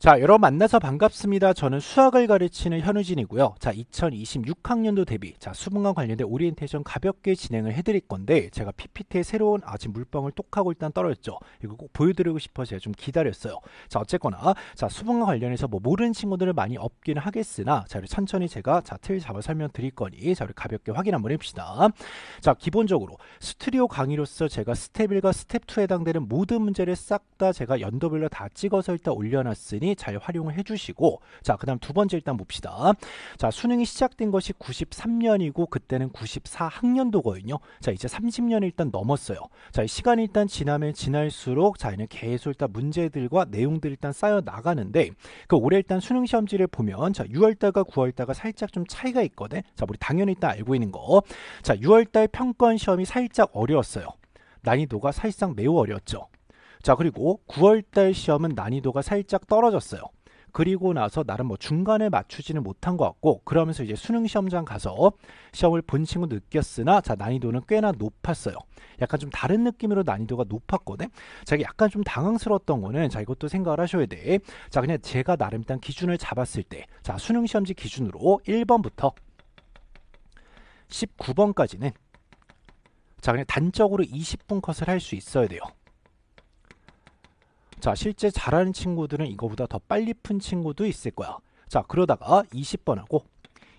자, 여러분 만나서 반갑습니다. 저는 수학을 가르치는 현우진이고요. 자, 2026학년도 대비 자, 수분과 관련된 오리엔테이션 가볍게 진행을 해드릴 건데 제가 PPT에 새로운 아침 물방울 똑하고 일단 떨어졌죠. 이거 꼭 보여드리고 싶어서 제가 좀 기다렸어요. 자, 어쨌거나 자, 수분과 관련해서 뭐 모르는 친구들을 많이 없긴 하겠으나 자, 우리 천천히 제가 자, 틀 잡아 설명드릴 거니 자, 우리 가볍게 확인 한번 해봅시다. 자, 기본적으로 스튜디오 강의로서 제가 스텝 1과 스텝 2에 해당되는 모든 문제를 싹 다 제가 연도별로 다 찍어서 일단 올려놨으니 잘 활용을 해주시고 자그 다음 두 번째 일단 봅시다 자 수능이 시작된 것이 93년이고 그때는 94학년도거든요 자 이제 30년 일단 넘었어요 자 시간이 일단 지나면 지날수록 자 얘는 계속 일단 문제들과 내용들이 일단 쌓여 나가는데 그 올해 일단 수능 시험지를 보면 자 6월달과 9월달과 살짝 좀 차이가 있거든 자 우리 당연히 일단 알고 있는 거자 6월달 평가원 시험이 살짝 어려웠어요 난이도가 사실상 매우 어려웠죠 자 그리고 9월달 시험은 난이도가 살짝 떨어졌어요. 그리고 나서 나름 뭐 중간에 맞추지는 못한 것 같고 그러면서 이제 수능 시험장 가서 시험을 본 친구 느꼈으나 자 난이도는 꽤나 높았어요. 약간 좀 다른 느낌으로 난이도가 높았거든. 자기 약간 좀 당황스러웠던 거는 자 이것도 생각을 하셔야 돼. 자 그냥 제가 나름 일단 기준을 잡았을 때 자 수능 시험지 기준으로 1번부터 19번까지는 자 그냥 단적으로 20분 컷을 할 수 있어야 돼요. 자, 실제 잘하는 친구들은 이거보다 더 빨리 푼 친구도 있을 거야. 자, 그러다가 20번하고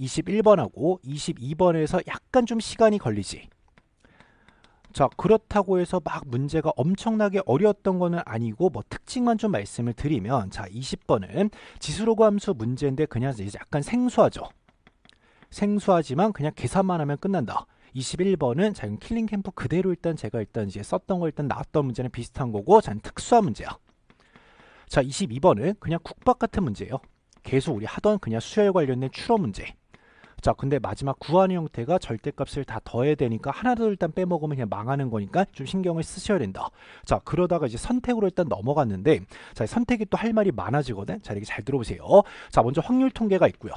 21번하고 22번에서 약간 좀 시간이 걸리지. 자, 그렇다고 해서 막 문제가 엄청나게 어려웠던 거는 아니고 뭐 특징만 좀 말씀을 드리면 자, 20번은 지수로그 함수 문제인데 그냥 이제 약간 생소하죠. 생소하지만 그냥 계산만 하면 끝난다. 21번은 자, 이건 킬링 캠프 그대로 일단 제가 일단 이제 썼던 거 일단 나왔던 문제는 비슷한 거고, 잔 특수한 문제야. 자, 22번은 그냥 국밥 같은 문제예요. 계속 우리 하던 그냥 수열 관련된 추론 문제. 자, 근데 마지막 구하는 형태가 절대값을 다 더해야 되니까 하나도 일단 빼먹으면 그냥 망하는 거니까 좀 신경을 쓰셔야 된다. 자, 그러다가 이제 선택으로 일단 넘어갔는데, 자, 선택이 또 할 말이 많아지거든. 자, 이렇게 잘 들어보세요. 자, 먼저 확률 통계가 있고요.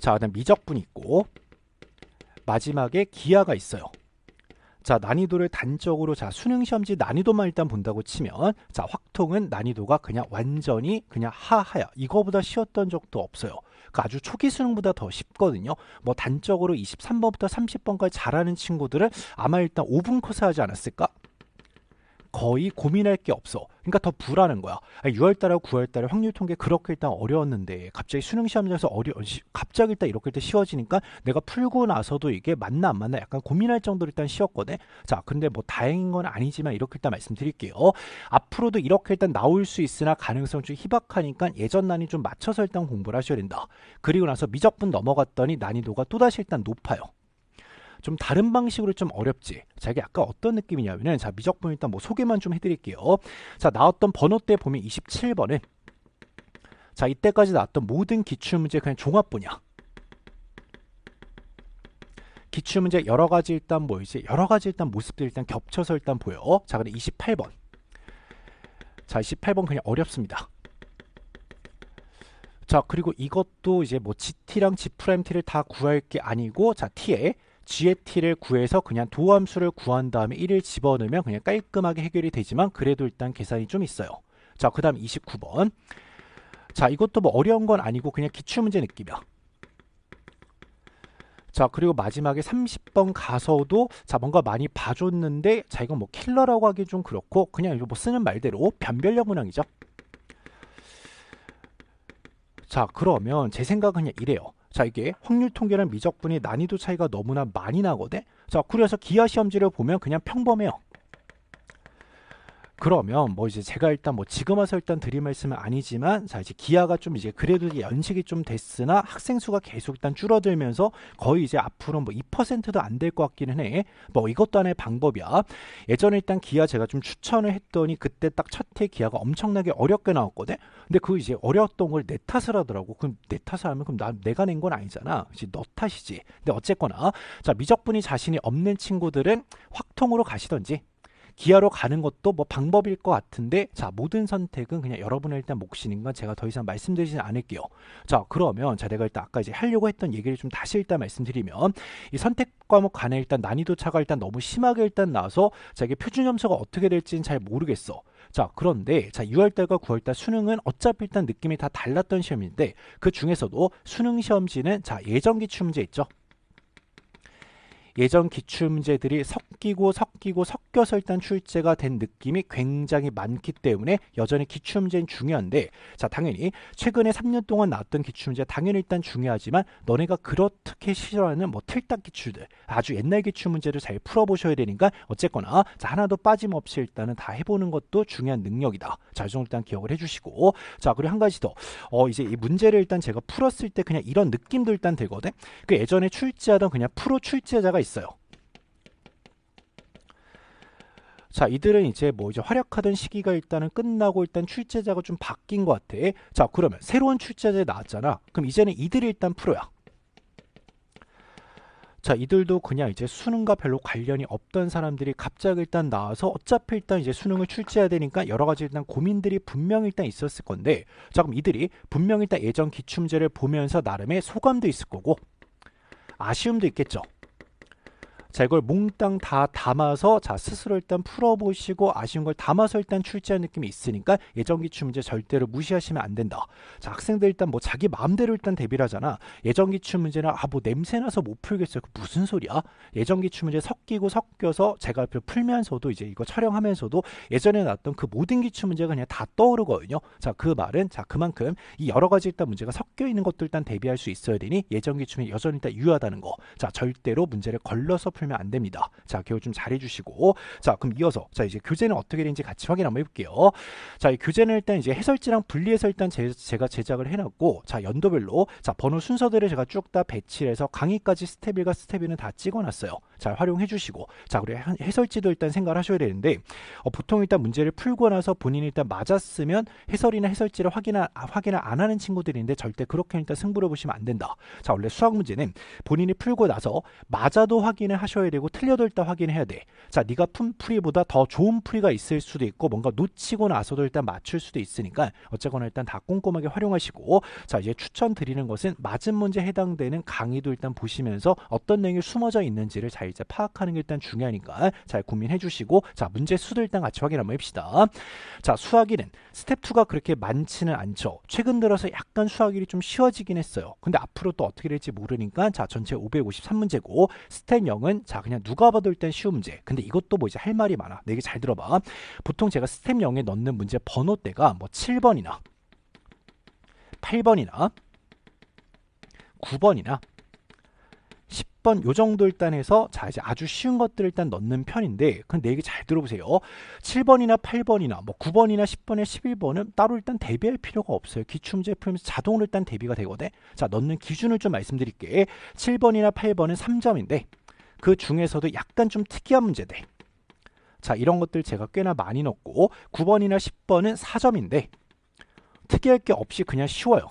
자, 그다음 미적분이 있고, 마지막에 기하가 있어요. 자 난이도를 단적으로 자 수능 시험지 난이도만 일단 본다고 치면 자 확통은 난이도가 그냥 완전히 그냥 하하야 이거보다 쉬웠던 적도 없어요. 그러니까 아주 초기 수능보다 더 쉽거든요. 뭐 단적으로 23번부터 30번까지 잘하는 친구들은 아마 일단 5분 코스 하지 않았을까? 거의 고민할 게 없어. 그러니까 더 불안한 거야. 6월달하고 9월달에 확률 통계 그렇게 일단 어려웠는데 갑자기 수능 시험장에서 어려 갑자기 일단 이렇게 일단 쉬워지니까 내가 풀고 나서도 이게 맞나 안 맞나 약간 고민할 정도로 일단 쉬웠거든. 자, 근데 뭐 다행인 건 아니지만 이렇게 일단 말씀드릴게요. 앞으로도 이렇게 일단 나올 수 있으나 가능성 좀 희박하니까 예전 난이 좀 맞춰서 일단 공부를 하셔야 된다. 그리고 나서 미적분 넘어갔더니 난이도가 또다시 일단 높아요. 좀 다른 방식으로 좀 어렵지. 자, 이게 약간 어떤 느낌이냐면은 자, 미적분 일단 뭐 소개만 좀 해드릴게요. 자, 나왔던 번호 때 보면 2 7번은 자, 이때까지 나왔던 모든 기출문제 그냥 종합분야. 기출문제 여러 가지 일단 뭐 이제 여러 가지 일단 모습들 일단 겹쳐서 일단 보여. 자, 근데 28번. 자, 28번 그냥 어렵습니다. 자, 그리고 이것도 이제 뭐 GT랑 G'T를 다 구할 게 아니고 자, T에 GFT를 구해서 그냥 도함수를 구한 다음에 1을 집어넣으면 그냥 깔끔하게 해결이 되지만 그래도 일단 계산이 좀 있어요. 자, 그 다음 29번. 자, 이것도 뭐 어려운 건 아니고 그냥 기출문제 느낌이야. 자, 그리고 마지막에 30번 가서도 자, 뭔가 많이 봐줬는데 자, 이건 뭐 킬러라고 하기 좀 그렇고 그냥 이거 뭐 쓰는 말대로 변별력 문항이죠. 자, 그러면 제 생각은 그냥 이래요. 자 이게 확률 통계랑 미적분이 난이도 차이가 너무나 많이 나거든. 자 그래서 기하 시험지를 보면 그냥 평범해요. 그러면 뭐 이제 제가 일단 뭐 지금 와서 일단 드릴 말씀은 아니지만 자 이제 기아가 좀 이제 그래도 연식이 좀 됐으나 학생 수가 계속 일단 줄어들면서 거의 이제 앞으로 뭐 2%도 안 될 것 같기는 해. 뭐 이것도 하나의 방법이야. 예전에 일단 기아 제가 좀 추천을 했더니 그때 딱첫해 기아가 엄청나게 어렵게 나왔거든. 근데 그 이제 어려웠던 걸 내 탓을 하더라고. 그럼 내 탓을 하면 그럼 나 내가 낸 건 아니잖아. 이제 너 탓이지. 근데 어쨌거나 자 미적분이 자신이 없는 친구들은 확통으로 가시던지 기아로 가는 것도 뭐 방법일 것 같은데 자 모든 선택은 그냥 여러분의 일단 몫이니까 제가 더 이상 말씀드리진 않을게요. 자 그러면 자 내가 일단 아까 이제 하려고 했던 얘기를 좀 다시 일단 말씀드리면 이 선택 과목 뭐 간에 일단 난이도 차가 일단 너무 심하게 일단 나서 와자 이게 표준 점수가 어떻게 될지는 잘 모르겠어. 자 그런데 자 6월달과 9월달 수능은 어차피 일단 느낌이 다 달랐던 시험인데 그 중에서도 수능 시험지는 자 예정기 출문제 있죠. 예전 기출문제들이 섞이고 섞이고 섞여서 일단 출제가 된 느낌이 굉장히 많기 때문에 여전히 기출문제는 중요한데 자 당연히 최근에 3년 동안 나왔던 기출문제 당연히 일단 중요하지만 너네가 그렇게 싫어하는 뭐 틀딱 기출들 아주 옛날 기출문제를 잘 풀어보셔야 되니까 어쨌거나 자 하나도 빠짐없이 일단은 다 해보는 것도 중요한 능력이다 자좀 일단 기억을 해주시고 자 그리고 한 가지 더어 이제 이 문제를 일단 제가 풀었을 때 그냥 이런 느낌도 일단 들거든 그 예전에 출제하던 그냥 프로 출제자가 있어요. 자, 이들은 이제 뭐 이제 활약하던 시기가 일단은 끝나고 일단 출제자가 좀 바뀐 것 같아. 자, 그러면 새로운 출제자 나왔잖아. 그럼 이제는 이들이 일단 프로야. 자, 이들도 그냥 이제 수능과 별로 관련이 없던 사람들이 갑자기 일단 나와서 어차피 일단 이제 수능을 출제해야 되니까 여러 가지 일단 고민들이 분명 일단 있었을 건데, 자, 그럼 이들이 분명 일단 예전 기출제를 보면서 나름의 소감도 있을 거고, 아쉬움도 있겠죠. 자 이걸 몽땅 다 담아서 자 스스로 일단 풀어보시고 아쉬운 걸 담아서 일단 출제한 느낌이 있으니까 예전기출 문제 절대로 무시하시면 안 된다 자 학생들 일단 뭐 자기 마음대로 일단 대비를 하잖아 예전기출 문제는 아뭐 냄새나서 못 풀겠어요 무슨 소리야 예전기출 문제 섞이고 섞여서 제가 앞에 풀면서도 이제 이거 촬영하면서도 예전에 나왔던 그 모든 기출 문제가 그냥 다 떠오르거든요 자 그 말은 자 그만큼 이 여러 가지 일단 문제가 섞여 있는 것도 일단 대비할 수 있어야 되니 예전기출이 여전히 일단 유효하다는 거 자 절대로 문제를 걸러서 풀 펴면안 됩니다. 자, 기억 좀 잘해주시고 자, 그럼 이어서 자 이제 교재는 어떻게 되는지 같이 확인 한번 해볼게요. 자, 이 교재는 일단 이제 해설지랑 분리해서 일단 제, 제가 제작을 해놨고 자 연도별로 자 번호 순서들을 제가 쭉 다 배치해서 강의까지 스텝 1과 스텝 2는 다 찍어놨어요. 잘 활용해 주시고 자 그리고 해설지도 일단 생각을 하셔야 되는데 어, 보통 일단 문제를 풀고 나서 본인이 일단 맞았으면 해설이나 해설지를 확인하, 아, 확인을 안 하는 친구들인데 절대 그렇게 일단 승부를 보시면 안 된다 자 원래 수학 문제는 본인이 풀고 나서 맞아도 확인을 하셔야 되고 틀려도 일단 확인해야 돼 자 네가 푼 풀이보다 더 좋은 풀이가 있을 수도 있고 뭔가 놓치고 나서도 일단 맞출 수도 있으니까 어쨌거나 일단 다 꼼꼼하게 활용하시고 자 이제 추천드리는 것은 맞은 문제 해당되는 강의도 일단 보시면서 어떤 내용이 숨어져 있는지를 잘 이제 파악하는 게 일단 중요하니까 잘 고민해 주시고 자 문제 수도 일단 같이 확인 한번 해봅시다. 자 수학일은 스텝 2가 그렇게 많지는 않죠. 최근 들어서 약간 수학일이 좀 쉬워지긴 했어요. 근데 앞으로 또 어떻게 될지 모르니까 자 전체 553문제고 스텝 0은 자 그냥 누가 봐도 일단 쉬운 문제. 근데 이것도 뭐 이제 할 말이 많아. 내게잘 네 들어봐. 보통 제가 스텝 0에 넣는 문제 번호대가 뭐 7번이나 8번이나 9번이나 10번 요 정도 일단 해서 자 이제 아주 쉬운 것들을 일단 넣는 편인데 그 근데 얘기 잘 들어보세요 7번이나 8번이나 뭐 9번이나 10번에 11번은 따로 일단 대비할 필요가 없어요 기출 제품에서 자동으로 일단 대비가 되거든 자 넣는 기준을 좀 말씀드릴게 7번이나 8번은 3점인데 그 중에서도 약간 좀 특이한 문제들 자 이런 것들 제가 꽤나 많이 넣고 9번이나 10번은 4점인데 특이할 게 없이 그냥 쉬워요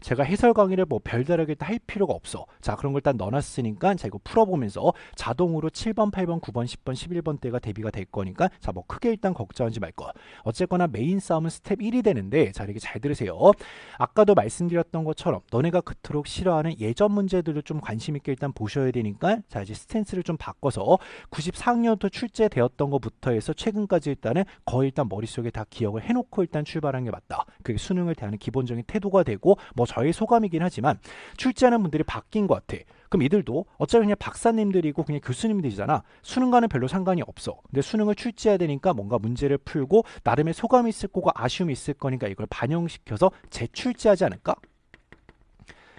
제가 해설 강의를 뭐 별다르게 할 필요가 없어. 자, 그런 걸 일단 넣어놨으니까 자, 이거 풀어보면서 자동으로 7번, 8번, 9번, 10번, 1 1번때가 대비가 될 거니까 자, 뭐 크게 일단 걱정하지 말거. 어쨌거나 메인 싸움은 스텝 1이 되는데 자, 이렇게 잘 들으세요. 아까도 말씀드렸던 것처럼 너네가 그토록 싫어하는 예전 문제들을 좀 관심 있게 일단 보셔야 되니까 자, 이제 스탠스를 좀 바꿔서 94학년도 출제되었던 것부터 해서 최근까지 일단은 거의 일단 머릿속에 다 기억을 해놓고 일단 출발한 게 맞다. 그게 수능을 대하는 기본적인 태도가 되고 뭐 저의 소감이긴 하지만 출제하는 분들이 바뀐 것 같아. 그럼 이들도 어차피 그냥 박사님들이고 그냥 교수님들이잖아. 수능과는 별로 상관이 없어. 근데 수능을 출제해야 되니까 뭔가 문제를 풀고 나름의 소감이 있을 거고 아쉬움이 있을 거니까 이걸 반영시켜서 재출제하지 않을까?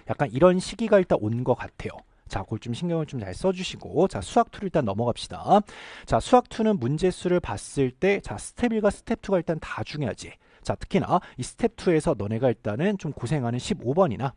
약간 이런 시기가 일단 온 것 같아요. 자, 그걸 좀 신경을 좀 잘 써주시고, 자, 수학2를 일단 넘어갑시다. 자, 수학2는 문제수를 봤을 때, 자, 스텝 1과 스텝 2가 일단 다 중요하지. 자 특히나 이 스텝 2에서 너네가 일단은 좀 고생하는 15번이나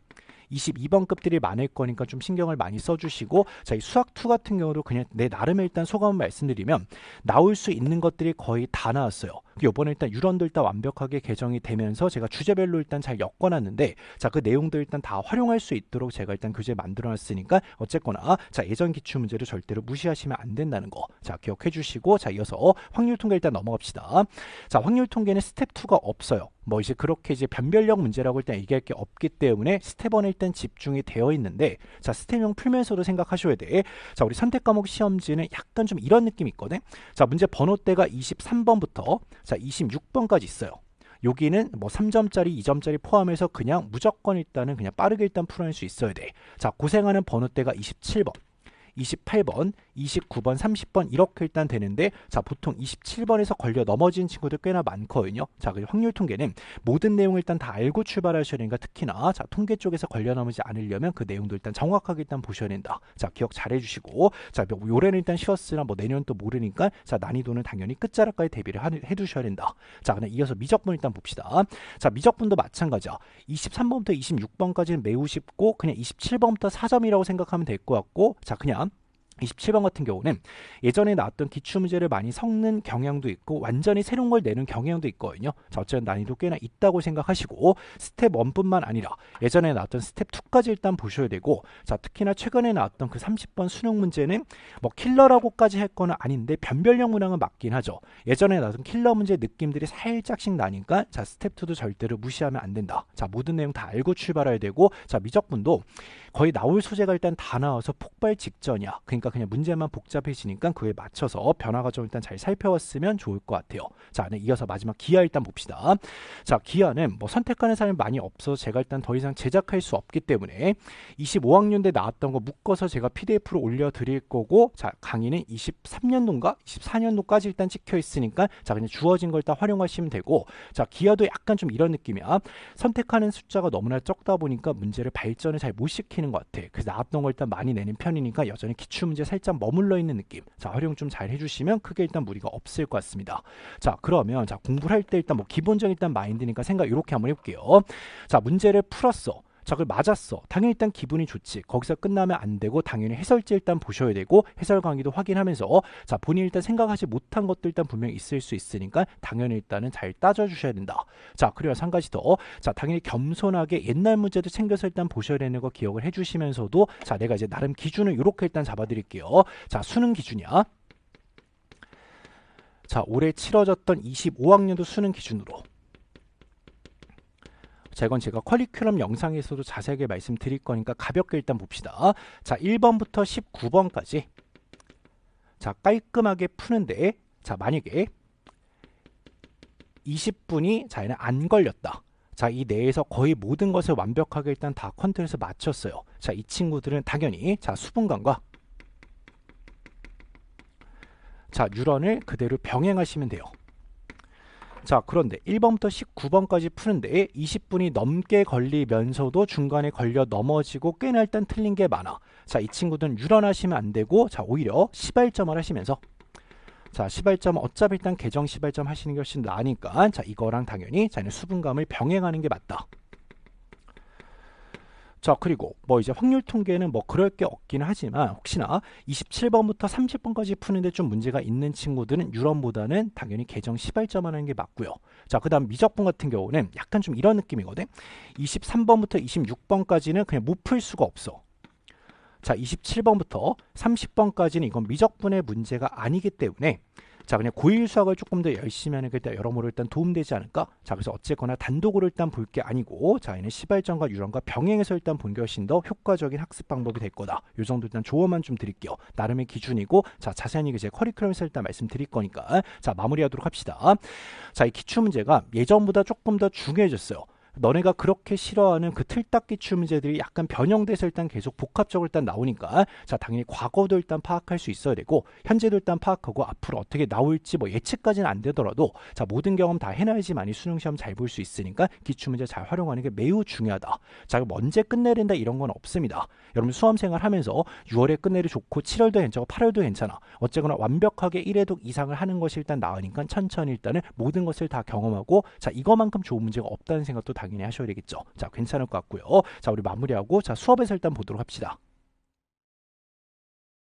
22번급들이 많을 거니까 좀 신경을 많이 써주시고 자 이 수학2 같은 경우도 그냥 내 나름의 일단 소감을 말씀드리면 나올 수 있는 것들이 거의 다 나왔어요 요번에 일단 유런들다 완벽하게 개정이 되면서 제가 주제별로 일단 잘 엮어놨는데 자그 내용들 일단 다 활용할 수 있도록 제가 일단 교재 그 만들어놨으니까 어쨌거나 자 예전 기출 문제를 절대로 무시하시면 안 된다는 거자 기억해 주시고 자 이어서 확률 통계 일단 넘어갑시다 자 확률 통계는 스텝 2가 없어요 뭐 이제 그렇게 이제 변별력 문제라고 일단 얘기할 게 없기 때문에 스텝 1 일단 집중이 되어 있는데 자 스텝형 풀면서도 생각하셔야 돼. 자 우리 선택 과목 시험지는 약간 좀 이런 느낌이 있거든. 자 문제 번호대가 23번부터 자 26번까지 있어요. 여기는 뭐 3점짜리, 2점짜리 포함해서 그냥 무조건 일단은 그냥 빠르게 일단 풀어낼 수 있어야 돼. 자, 고생하는 번호대가 27번. 28번, 29번, 30번 이렇게 일단 되는데 자 보통 27번에서 걸려 넘어진 친구들 꽤나 많거든요. 자 그리고 확률 통계는 모든 내용을 일단 다 알고 출발하셔야 되니까 특히나 자 통계 쪽에서 걸려 넘어지 않으려면 그 내용도 일단 정확하게 일단 보셔야 된다. 자 기억 잘 해주시고 자 뭐 요래는 일단 쉬었으나 뭐 내년 또 모르니까 자 난이도는 당연히 끝자락까지 대비를 해두셔야 된다. 자 그냥 이어서 미적분 일단 봅시다. 자 미적분도 마찬가지야. 23번부터 26번까지는 매우 쉽고 그냥 27번부터 4점이라고 생각하면 될 것 같고 자 그냥 27번 같은 경우는 예전에 나왔던 기출 문제를 많이 섞는 경향도 있고 완전히 새로운 걸 내는 경향도 있거든요. 자, 어쨌든 난이도 꽤나 있다고 생각하시고 스텝 1뿐만 아니라 예전에 나왔던 스텝 2까지 일단 보셔야 되고 자, 특히나 최근에 나왔던 그 30번 수능 문제는 뭐 킬러라고까지 할 거는 아닌데 변별력 문항은 맞긴 하죠. 예전에 나왔던 킬러 문제 느낌들이 살짝씩 나니까 자, 스텝 2도 절대로 무시하면 안 된다. 자, 모든 내용 다 알고 출발해야 되고 자, 미적분도 거의 나올 소재가 일단 다 나와서 폭발 직전이야. 그러니까 그냥 문제만 복잡해지니까 그에 맞춰서 변화가 좀 일단 잘 살펴왔으면 좋을 것 같아요. 자, 네, 이어서 마지막 기아 일단 봅시다. 자, 기아는 뭐 선택하는 사람이 많이 없어서 제가 일단 더 이상 제작할 수 없기 때문에 2 5학년때 나왔던 거 묶어서 제가 PDF로 올려드릴 거고 자, 강의는 23년도인가 24년도까지 일단 찍혀 있으니까 자, 그냥 주어진 걸 다 활용하시면 되고 자, 기아도 약간 좀 이런 느낌이야. 선택하는 숫자가 너무나 적다 보니까 문제를 발전을 잘 못 시키는 시키는 것 같아. 그래서 나왔던 걸 일단 많이 내는 편이니까 여전히 기출 문제 살짝 머물러 있는 느낌. 자, 활용 좀 잘 해주시면 크게 일단 무리가 없을 것 같습니다. 자, 그러면 자공부할때 일단 뭐 기본적인 일단 마인드니까 생각 이렇게 한번 해볼게요. 자, 문제를 풀었어. 자, 그걸 맞았어. 당연히 일단 기분이 좋지. 거기서 끝나면 안 되고 당연히 해설지 일단 보셔야 되고 해설 강의도 확인하면서 어, 자, 본인 일단 생각하지 못한 것도 일단 분명히 있을 수 있으니까 당연히 일단은 잘 따져 주셔야 된다. 자, 그리고한 가지 더. 어, 자, 당연히 겸손하게 옛날 문제도 챙겨서 일단 보셔야 되는 거 기억을 해 주시면서도 자, 내가 이제 나름 기준을 이렇게 일단 잡아 드릴게요. 자, 수능 기준이야. 자, 올해 치러졌던 25학년도 수능 기준으로 자 이건 제가 커리큘럼 영상에서도 자세하게 말씀드릴 거니까 가볍게 일단 봅시다 자 1번부터 19번까지 자 깔끔하게 푸는데 자 만약에 20분이 자 얘는 안 걸렸다 자, 이 내에서 거의 모든 것을 완벽하게 일단 다 컨트롤에서 마쳤어요. 자, 이 친구들은 당연히 자, 수분감과 자, 유런을 그대로 병행하시면 돼요. 자 그런데 1번부터 19번까지 푸는데 20분이 넘게 걸리면서도 중간에 걸려 넘어지고 꽤나 일단 틀린 게 많아 자 이 친구들은 유런하시면 안 되고 자 오히려 시발점을 하시면서 자 시발점 어차피 일단 개정 시발점 하시는 게 훨씬 나으니까 자 이거랑 당연히 자는 수분감을 병행하는 게 맞다 자 그리고 뭐 이제 확률 통계는 뭐 그럴 게 없긴 하지만 혹시나 27번부터 30번까지 푸는데 좀 문제가 있는 친구들은 유럽보다는 당연히 계정 시발점 하는 게 맞고요. 자 그 다음 미적분 같은 경우는 약간 좀 이런 느낌이거든. 23번부터 26번까지는 그냥 못 풀 수가 없어. 자 27번부터 30번까지는 이건 미적분의 문제가 아니기 때문에 자 그냥 고일 수학을 조금 더 열심히 하는 게 일단 여러모로 일단 도움되지 않을까 자 그래서 어쨌거나 단독으로 일단 볼 게 아니고 자 얘는 시발점과 유형과 병행해서 일단 본 게 훨씬 더 효과적인 학습 방법이 될 거다 요 정도 일단 조언만 좀 드릴게요 나름의 기준이고 자 자세한 얘기 제 커리큘럼에서 일단 말씀드릴 거니까 자 마무리하도록 합시다 자 이 기출 문제가 예전보다 조금 더 중요해졌어요 너네가 그렇게 싫어하는 그 틀딱기출 문제들이 약간 변형돼서 일단 계속 복합적으로 일단 나오니까 자 당연히 과거도 일단 파악할 수 있어야 되고 현재도 일단 파악하고 앞으로 어떻게 나올지 뭐 예측까지는 안 되더라도 자 모든 경험 다 해놔야지만이 수능 시험 잘 볼 수 있으니까 기출 문제 잘 활용하는 게 매우 중요하다. 자 그럼 언제 끝내린다 이런 건 없습니다. 여러분 수험생활 하면서 6월에 끝내도 좋고 7월도 괜찮고 8월도 괜찮아. 어쨌거나 완벽하게 1회독 이상을 하는 것이 일단 나으니까 천천히 일단은 모든 것을 다 경험하고 자 이거만큼 좋은 문제가 없다는 생각도 다 당연히 하셔야 되겠죠. 자, 괜찮을 것 같고요. 자, 우리 마무리하고 자, 수업에서 일단 보도록 합시다.